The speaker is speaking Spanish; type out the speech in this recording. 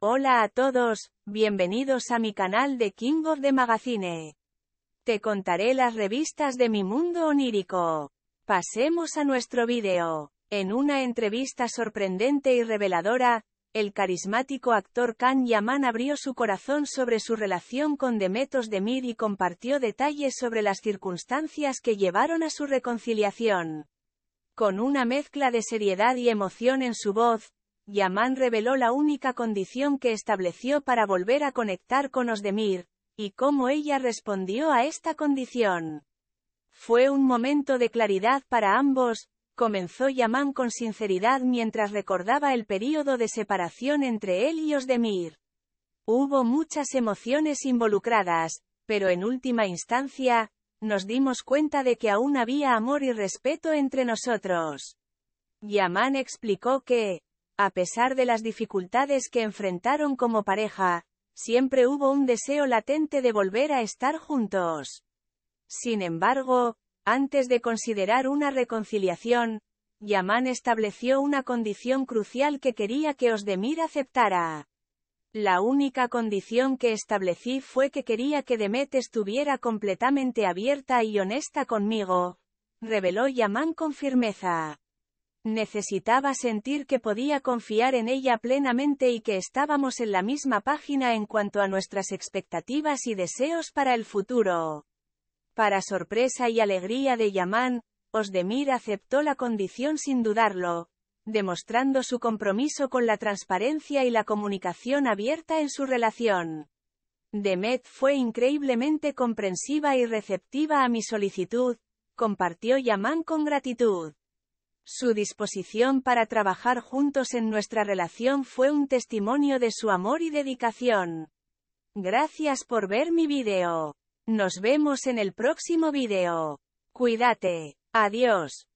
Hola a todos, bienvenidos a mi canal de King of the Magazine. Te contaré las revistas de mi mundo onírico. Pasemos a nuestro vídeo. En una entrevista sorprendente y reveladora, el carismático actor Kan Yaman abrió su corazón sobre su relación con Demetos Demir y compartió detalles sobre las circunstancias que llevaron a su reconciliación. Con una mezcla de seriedad y emoción en su voz, Yaman reveló la única condición que estableció para volver a conectar con Osdemir, y cómo ella respondió a esta condición. Fue un momento de claridad para ambos, comenzó Yaman con sinceridad mientras recordaba el período de separación entre él y Osdemir. Hubo muchas emociones involucradas, pero en última instancia, nos dimos cuenta de que aún había amor y respeto entre nosotros. Yaman explicó que, a pesar de las dificultades que enfrentaron como pareja, siempre hubo un deseo latente de volver a estar juntos. Sin embargo, antes de considerar una reconciliación, Yaman estableció una condición crucial que quería que Osdemir aceptara. La única condición que establecí fue que quería que Demet estuviera completamente abierta y honesta conmigo, reveló Yaman con firmeza. Necesitaba sentir que podía confiar en ella plenamente y que estábamos en la misma página en cuanto a nuestras expectativas y deseos para el futuro. Para sorpresa y alegría de Yaman, Osdemir aceptó la condición sin dudarlo, demostrando su compromiso con la transparencia y la comunicación abierta en su relación. Demet fue increíblemente comprensiva y receptiva a mi solicitud, compartió Yaman con gratitud. Su disposición para trabajar juntos en nuestra relación fue un testimonio de su amor y dedicación. Gracias por ver mi video. Nos vemos en el próximo video. Cuídate. Adiós.